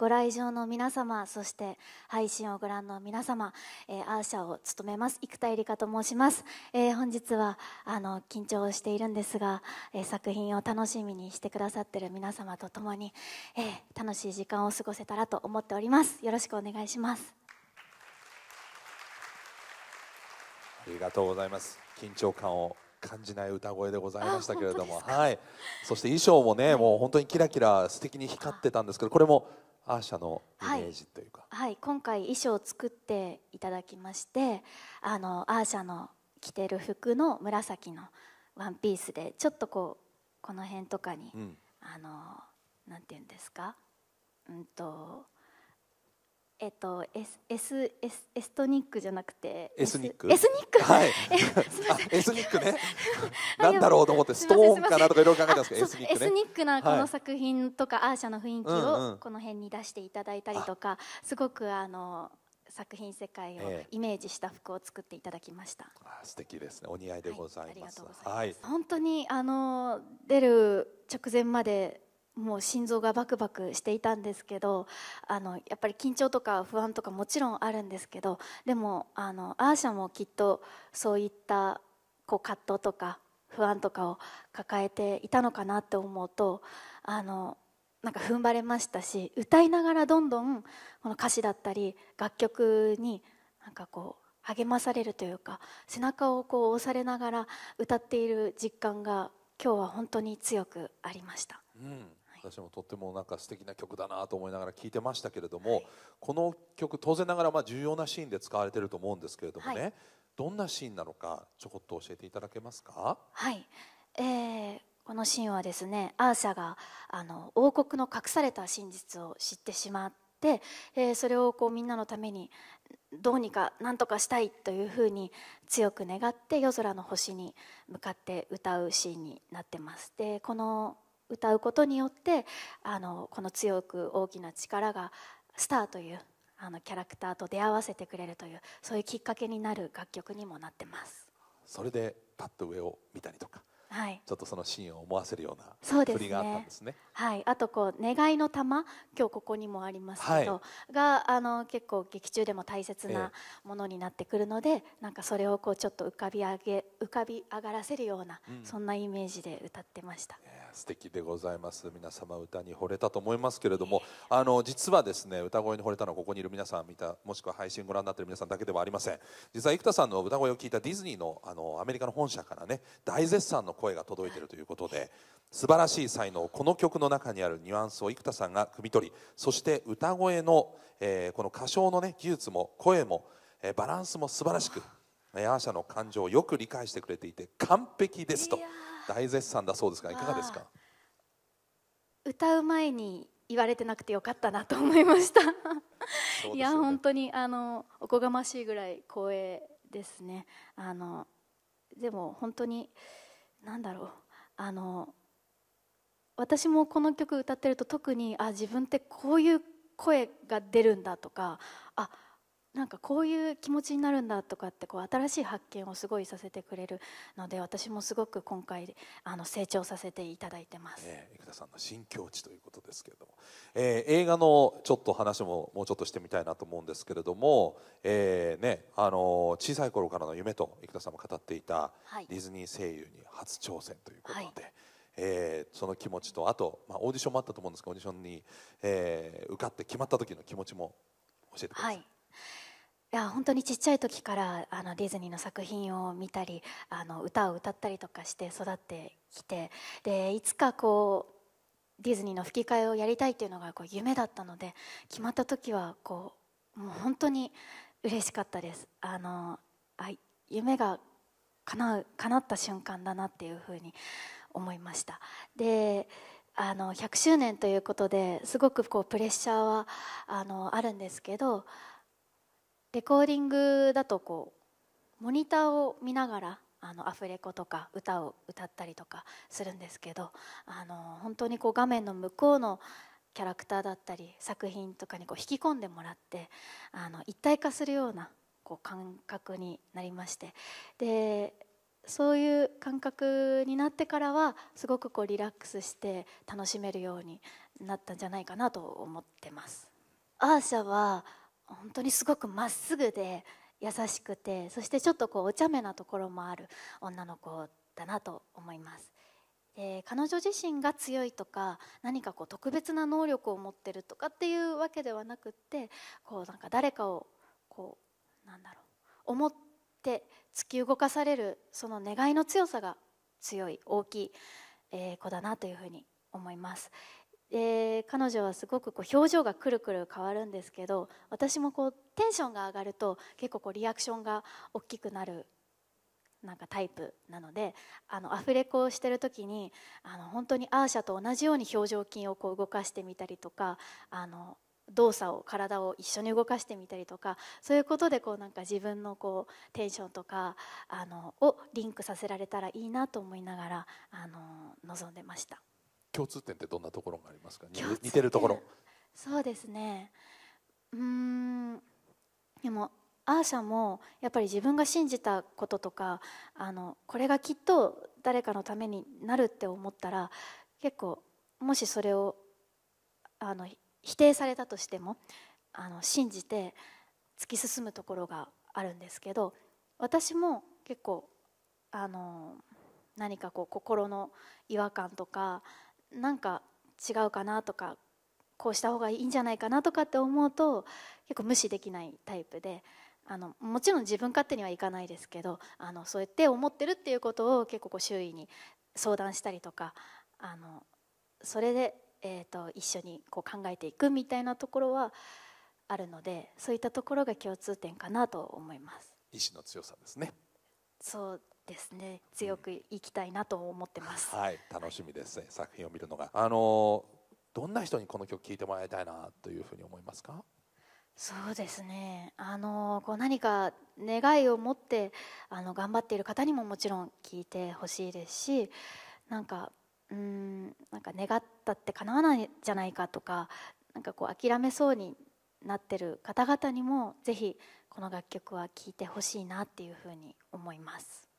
ご来場の皆様そして配信をご覧の皆様、えー、アーシャを務めます生田絵梨花と申します、えー、本日はあの緊張しているんですが、えー、作品を楽しみにしてくださってる皆様と共に、えー、楽しい時間を過ごせたらと思っておりますよろしくお願いしますありがとうございます緊張感を感じない歌声でございましたけれども、はい、そして衣装もね、もう本当にキラキラ素敵に光ってたんですけどこれもアーシャのイメージというか、はい、はい、今回衣装を作っていただきましてあのアーシャの着てる服の紫のワンピースでちょっとこうこの辺とかに、うん、あのなんて言うんですかうんとえっと、エスエスエスエストニックじゃなくてエスニックエスニックはい すみませんエスニックね なんだろうと思ってストーンかなとかいろいろ考えたんですけどエスニック、エスニックなこの作品とか、アーシャの雰囲気をこの辺に出していただいたりとか、すごくあの作品世界をイメージした服を作っていただきました。素敵ですね。お似合いでございます。はい、ますはい、本当にあの出る直前までもう心臓がバクバクしていたんですけどあのやっぱり緊張とか不安とかもちろんあるんですけどでもあのアーシャもきっとそういったこう葛藤とか不安とかを抱えていたのかなって思うとあのなんか踏ん張れましたし歌いながらどんどんこの歌詞だったり楽曲になんかこう励まされるというか背中をこう押されながら歌っている実感が今日は本当に強くありました。うん私もとってもなんか素敵な曲だなと思いながら聴いてましたけれども、はい、この曲当然ながらま重要なシーンで使われてると思うんですけれどもね、はい、どんなシーンなのかちょこっと教えていただけますかはい、えー、このシーンはですねアーシャがあの王国の隠された真実を知ってしまって、えー、それをこうみんなのためにどうにか何とかしたいというふうに強く願って夜空の星に向かって歌うシーンになってます。でこの歌うことによってあのこの強く大きな力がスターというあのキャラクターと出会わせてくれるというそういうきっかけになる楽曲にもなってますそれでパッと上を見たりとか、はい、ちょっとそのシーンを思わせるような振りがあったんですね、ね、はい、あとこう「願いの玉」今日ここにもありますけど、はい、があの結構劇中でも大切なものになってくるので、えなんかそれをこうちょっと浮かび上げ浮かび上がらせるような、うん、そんなイメージで歌ってました。え素敵でございます皆様歌に惚れたと思いますけれどもあの実はですね歌声に惚れたのはここにいる皆さん見たもしくは配信ご覧になっている皆さんだけではありません実は生田さんの歌声を聞いたディズニーのあのアメリカの本社からね大絶賛の声が届いているということで素晴らしい才能この曲の中にあるニュアンスを生田さんが汲み取りそして歌声の、えー、この歌唱のね技術も声も、えー、バランスも素晴らしくアーシャの感情をよく理解してくれていて完璧ですと。大絶賛だそうですがいかがですか歌う前に言われてなくてよかったなと思いましたいや本当にあのおこがましいぐらい光栄ですねあのでも本当に何だろうあの私もこの曲歌ってると特にあ自分ってこういう声が出るんだとかあなんかこういう気持ちになるんだとかってこう新しい発見をすごいさせてくれるので私もすごく今回あの成長させていただいてます、えー、生田さんの新境地ということですけれども、えー、映画のちょっと話ももうちょっとしてみたいなと思うんですけれども、えーねあの小さい頃からの夢と生田さんも語っていたディズニー声優に初挑戦ということで。はいえー、その気持ちとあと、まあ、オーディションもあったと思うんですがオーディションに、えー、受かって決まった時の気持ちも教えてください。はいいや本当にちっちゃい時からあのディズニーの作品を見たりあの歌を歌ったりとかして育ってきてでいつかこうディズニーの吹き替えをやりたいというのがこう夢だったので決まった時はこうもう本当に嬉しかったですあのあ夢が叶う叶った瞬間だなっていうふうに思いましたであの100周年ということですごくこうプレッシャーはあのあるんですけどレコーディングだとこうモニターを見ながらあのアフレコとか歌を歌ったりとかするんですけどあの本当にこう画面の向こうのキャラクターだったり作品とかにこう引き込んでもらってあの一体化するようなこう感覚になりましてでそういう感覚になってからはすごくこうリラックスして楽しめるようになったんじゃないかなと思ってます。アーシャは本当にすごくまっすぐで優しくてそしてちょっとこうお茶目なところもある女の子だなと思います。で彼女自身が強いとか何かこう特別な能力を持ってるとかっていうわけではなくってこうなんか誰かをこうなんだろう思って突き動かされるその願いの強さが強い大きい、えー、子だなというふうに思います。で彼女はすごくこう表情がくるくる変わるんですけど私もこうテンションが上がると結構こうリアクションが大きくなるなんかタイプなのであのアフレコをしてる時にあの本当にアーシャと同じように表情筋をこう動かしてみたりとかあの動作を体を一緒に動かしてみたりとかそういうことでこうなんか自分のこうテンションとかあのをリンクさせられたらいいなと思いながらあの望んでました。共通点ってどんなところがありますか似てるところそうですねうんでもアーシャもやっぱり自分が信じたこととかあのこれがきっと誰かのためになるって思ったら結構もしそれをあの否定されたとしてもあの信じて突き進むところがあるんですけど私も結構あの何かこう心の違和感とかなんか違うかなとかこうした方がいいんじゃないかなとかって思うと結構無視できないタイプであのもちろん自分勝手にはいかないですけどあのそうやって思ってるっていうことを結構こう周囲に相談したりとかあのそれで、えーと、と一緒にこう考えていくみたいなところはあるのでそういったところが共通点かなと思います。意志の強さですねそうですね強くいきたいなと思ってます、うん、はい楽しみですね、作品を見るのがあのどんな人にこの曲聴いてもらいたいなというふうに思いますかそうですねあのこう何か願いを持ってあの頑張っている方にももちろん聞いてほしいですしなんかうんなんか願ったって叶わないじゃないかとかなんかこう諦めそうになってる方々にもぜひこの楽曲は聴いてほしいなっていうふうに思います。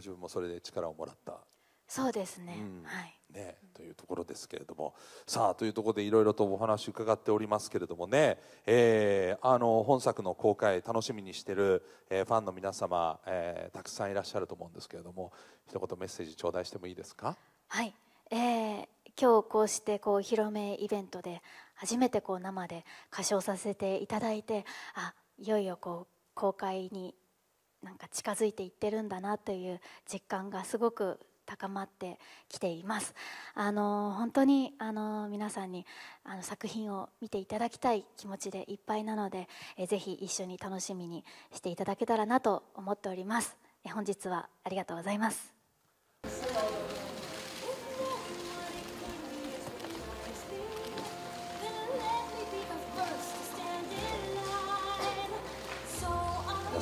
ご自分もそれで力をもらったそうですねうん、はい、ねというところですけれどもさあというところでいろいろとお話伺っておりますけれどもね、えー、あの本作の公開楽しみにしてる、えー、ファンの皆様、えー、たくさんいらっしゃると思うんですけれども一言メッセージ頂戴してもいいですかはい、えー、今日こうしてこうお披露目イベントで初めてこう生で歌唱させていただいてあいよいよこう公開になんか近づいていってるんだなという実感がすごく高まってきています。あの本当にあの皆さんにあの作品を見ていただきたい気持ちでいっぱいなので、えぜひ一緒に楽しみにしていただけたらなと思っております。え本日はありがとうございます。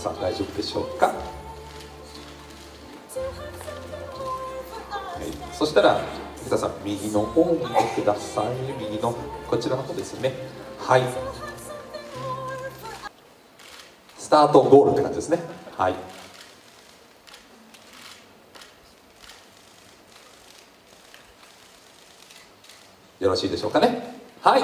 皆さん大丈夫でしょうか、はい、そしたら皆さん右の方を見てください右のこちらの方ですねはいスタートゴールって感じですねはいよろしいでしょうかねはい